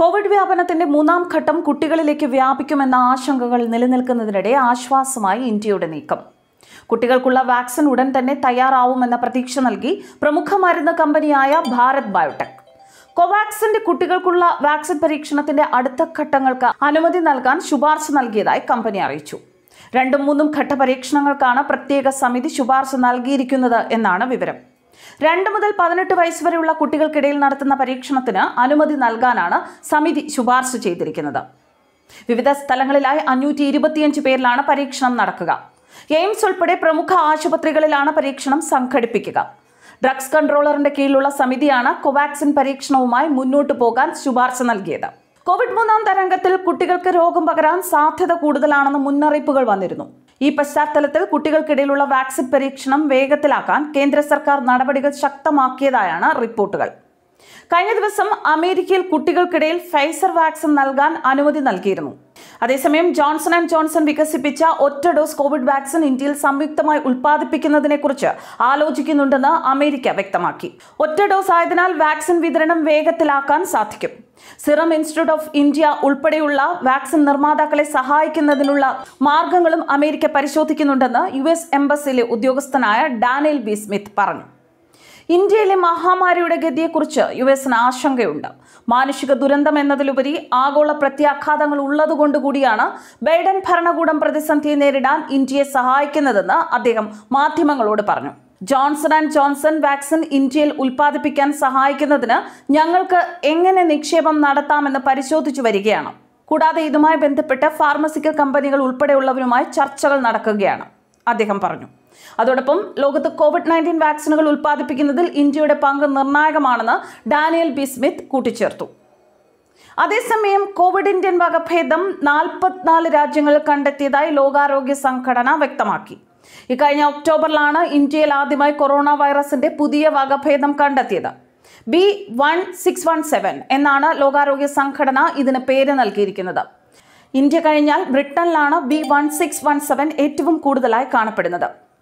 Covid വ്യാപനത്തിന്റെ മൂന്നാം ഘട്ടം കുട്ടികളിലേക്ക് വ്യാപിക്കുമെന്ന ആശങ്കകൾ നിലനിൽക്കുന്നതിനിടെ ആശ്വാസമായി ഇന്ത്യയുടെ നീക്കം കുട്ടികൾക്കുള്ള വാക്സിൻ ഉടൻ തന്നെ തയ്യാറാവുമെന്ന പ്രതീക്ഷ നൽകി പ്രമുഖ മരുന്ന് കമ്പനിയായ ഭാരത് ബയോടെക് കോവാക്സിന്റെ കുട്ടികൾക്കുള്ള വാക്സിൻ പരീക്ഷണത്തിന്റെ അടുത്ത ഘട്ടങ്ങൾക്ക് അനുമതി നൽകാൻ ശുപാർശ നൽകിയതായി കമ്പനി അറിയിച്ചു രണ്ടും മൂന്നും ഘട്ട പരീക്ഷണങ്ങൾക്കാണ് പ്രത്യേക സമിതി ശുപാർശ നൽകിയിരിക്കുന്നത് എന്നാണ് വിവരം രണ്ട് മുതൽ പതിനെട്ട് വയസ്സ് വരെയുള്ള കുട്ടികൾക്കിടയിൽ നടത്തുന്ന പരീക്ഷണത്തിന് അനുമതി നൽകാനാണ് സമിതി ശുപാർശ ചെയ്തിരിക്കുന്നത് വിവിധ സ്ഥലങ്ങളിലായി അഞ്ഞൂറ്റി ഇരുപത്തിയഞ്ച് പേരിലാണ് പരീക്ഷണം നടക്കുക എയിംസ് ഉൾപ്പെടെ പ്രമുഖ ആശുപത്രികളിലാണ് പരീക്ഷണം സംഘടിപ്പിക്കുക ഡ്രഗ്സ് കൺട്രോളറിന്റെ കീഴിലുള്ള സമിതിയാണ് കോവാക്സിൻ പരീക്ഷണവുമായി മുന്നോട്ടു പോകാൻ ശുപാർശ നൽകിയത് കോവിഡ് മൂന്നാം തരംഗത്തിൽ കുട്ടികൾക്ക് രോഗം പകരാൻ സാധ്യത കൂടുതലാണെന്ന് മുന്നറിയിപ്പുകൾ വന്നിരുന്നു ഈ പശ്ചാത്തലത്തിൽ കുട്ടികൾക്കിടയിലുള്ള വാക്സിൻ പരീക്ഷണം വേഗത്തിലാക്കാൻ കേന്ദ്ര സർക്കാർ നടപടികൾ ശക്തമാക്കിയതായാണ് റിപ്പോർട്ടുകൾ കഴിഞ്ഞ ദിവസം അമേരിക്കയിൽ കുട്ടികൾക്കിടയിൽ ഫൈസർ വാക്സിൻ നൽകാൻ അനുമതി നൽകിയിരുന്നു അതേസമയം ജോൺസൺ ആൻഡ് ജോൺസൺ വികസിപ്പിച്ച ഒറ്റ ഡോസ് കോവിഡ് വാക്സിൻ ഇന്ത്യയിൽ സംയുക്തമായി കുറിച്ച് ആലോചിക്കുന്നുണ്ടെന്ന് അമേരിക്ക വ്യക്തമാക്കി ഒറ്റ ഡോസ് ആയതിനാൽ വാക്സിൻ വിതരണം വേഗത്തിലാക്കാൻ സാധിക്കും സിറം ഇൻസ്റ്റിറ്റ്യൂട്ട് ഓഫ് ഇന്ത്യ ഉൾപ്പെടെയുള്ള വാക്സിൻ നിർമ്മാതാക്കളെ സഹായിക്കുന്നതിനുള്ള മാർഗങ്ങളും അമേരിക്ക പരിശോധിക്കുന്നുണ്ടെന്ന് യു എംബസിയിലെ ഉദ്യോഗസ്ഥനായ ഡാനിയൽ ബി സ്മിത്ത് പറഞ്ഞു ഇന്ത്യയിലെ മഹാമാരിയുടെ ഗതിയെക്കുറിച്ച് യു എസിന് ആശങ്കയുണ്ട് മാനുഷിക ദുരന്തം എന്നതിലുപരി ആഗോള പ്രത്യാഘാതങ്ങൾ ഉള്ളതുകൊണ്ടുകൂടിയാണ് ബൈഡൻ ഭരണകൂടം പ്രതിസന്ധിയെ നേരിടാൻ ഇന്ത്യയെ സഹായിക്കുന്നതെന്ന് അദ്ദേഹം മാധ്യമങ്ങളോട് പറഞ്ഞു ജോൺസൺ ആൻഡ് ജോൺസൺ വാക്സിൻ ഇന്ത്യയിൽ ഉൽപ്പാദിപ്പിക്കാൻ സഹായിക്കുന്നതിന് ഞങ്ങൾക്ക് എങ്ങനെ നിക്ഷേപം നടത്താമെന്ന് പരിശോധിച്ചു വരികയാണ് കൂടാതെ ഇതുമായി ബന്ധപ്പെട്ട് ഫാർമസിക്കൽ കമ്പനികൾ ഉൾപ്പെടെയുള്ളവരുമായി ചർച്ചകൾ നടക്കുകയാണ് അദ്ദേഹം പറഞ്ഞു അതോടൊപ്പം ലോകത്ത് കോവിഡ് നയൻറ്റീൻ വാക്സിനുകൾ ഉൽപ്പാദിപ്പിക്കുന്നതിൽ ഇന്ത്യയുടെ പങ്ക് നിർണായകമാണെന്ന് ഡാനിയൽ ബി സ്മിത്ത് കൂട്ടിച്ചേർത്തു അതേസമയം കോവിഡ് ഇന്ത്യൻ വകഭേദം നാൽപ്പത്തിനാല് രാജ്യങ്ങൾ കണ്ടെത്തിയതായി ലോകാരോഗ്യ സംഘടന വ്യക്തമാക്കി ഇക്കഴിഞ്ഞ ഒക്ടോബറിലാണ് ഇന്ത്യയിൽ ആദ്യമായി കൊറോണ വൈറസിന്റെ പുതിയ വകഭേദം കണ്ടെത്തിയത് B one six one seven എന്നാണ് ലോകാരോഗ്യ സംഘടന ഇതിന് പേര് നൽകിയിരിക്കുന്നത് ഇന്ത്യ കഴിഞ്ഞാൽ ബ്രിട്ടനിലാണ് B one six one seven ഏറ്റവും കൂടുതലായി കാണപ്പെടുന്നത്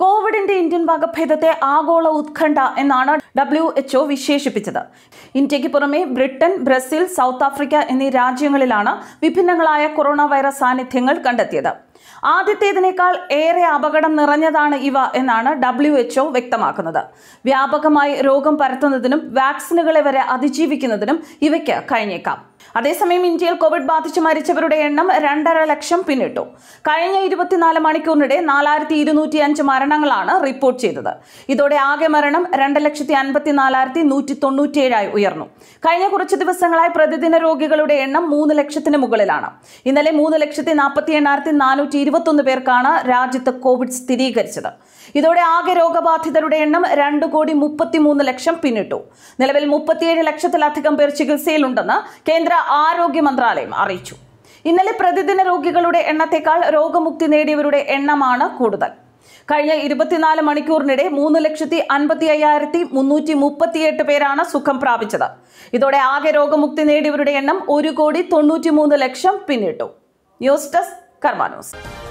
കോവിഡിന്റെ ഇന്ത്യൻ വകഭേദത്തെ ആഗോള ഉത്കണ്ഠ എന്നാണ് ഡബ്ല്യു ഒ വിശേഷിപ്പിച്ചത് ഇന്ത്യക്ക് പുറമെ ബ്രിട്ടൻ ബ്രസീൽ സൗത്ത് ആഫ്രിക്ക എന്നീ രാജ്യങ്ങളിലാണ് വിഭിന്നങ്ങളായ കൊറോണ വൈറസ് സാന്നിധ്യങ്ങൾ കണ്ടെത്തിയത് ആദ്യത്തേതിനേക്കാൾ ഏറെ അപകടം നിറഞ്ഞതാണ് ഇവ എന്നാണ് ഡബ്ല്യു ഒ വ്യക്തമാക്കുന്നത് വ്യാപകമായി രോഗം പരത്തുന്നതിനും വാക്സിനുകളെ വരെ അതിജീവിക്കുന്നതിനും ഇവയ്ക്ക് കഴിഞ്ഞേക്കാം അതേസമയം ഇന്ത്യയിൽ കോവിഡ് ബാധിച്ച് മരിച്ചവരുടെ എണ്ണം രണ്ടര ലക്ഷം പിന്നിട്ടു കഴിഞ്ഞ ഇരുപത്തിനാല് മണിക്കൂറിനിടെ നാലായിരത്തി ഇരുന്നൂറ്റി അഞ്ച് മരണം മരണങ്ങളാണ് റിപ്പോർട്ട് ചെയ്തത് ഇതോടെ ആകെ മരണം രണ്ട് ലക്ഷത്തി അൻപത്തി നാലായിരത്തി നൂറ്റി തൊണ്ണൂറ്റിയേഴായി ഉയർന്നു കഴിഞ്ഞ കുറച്ച് ദിവസങ്ങളായി പ്രതിദിന രോഗികളുടെ എണ്ണം മൂന്ന് ലക്ഷത്തിന് മുകളിലാണ് ഇന്നലെ മൂന്ന് ലക്ഷത്തി നാൽപ്പത്തി എണ്ണായിരത്തി നാനൂറ്റി ഇരുപത്തൊന്ന് പേർക്കാണ് രാജ്യത്ത് കോവിഡ് സ്ഥിരീകരിച്ചത് ഇതോടെ ആകെ രോഗബാധിതരുടെ എണ്ണം രണ്ട് കോടി മൂന്ന് ലക്ഷം പിന്നിട്ടു നിലവിൽ മുപ്പത്തിയേഴ് ലക്ഷത്തിലധികം പേർ ചികിത്സയിലുണ്ടെന്ന് കേന്ദ്ര ആരോഗ്യ മന്ത്രാലയം അറിയിച്ചു ഇന്നലെ പ്രതിദിന രോഗികളുടെ എണ്ണത്തേക്കാൾ രോഗമുക്തി നേടിയവരുടെ എണ്ണമാണ് കൂടുതൽ കഴിഞ്ഞ ഇരുപത്തിനാല് മണിക്കൂറിനിടെ മൂന്ന് ലക്ഷത്തി അൻപത്തി അയ്യായിരത്തി മുന്നൂറ്റി മുപ്പത്തിയെട്ട് പേരാണ് സുഖം പ്രാപിച്ചത് ഇതോടെ ആകെ രോഗമുക്തി നേടിയവരുടെ എണ്ണം ഒരു കോടി തൊണ്ണൂറ്റി മൂന്ന് ലക്ഷം പിന്നിട്ടു ന്യൂസ് ഡെസ്ക് കർമാനോസ്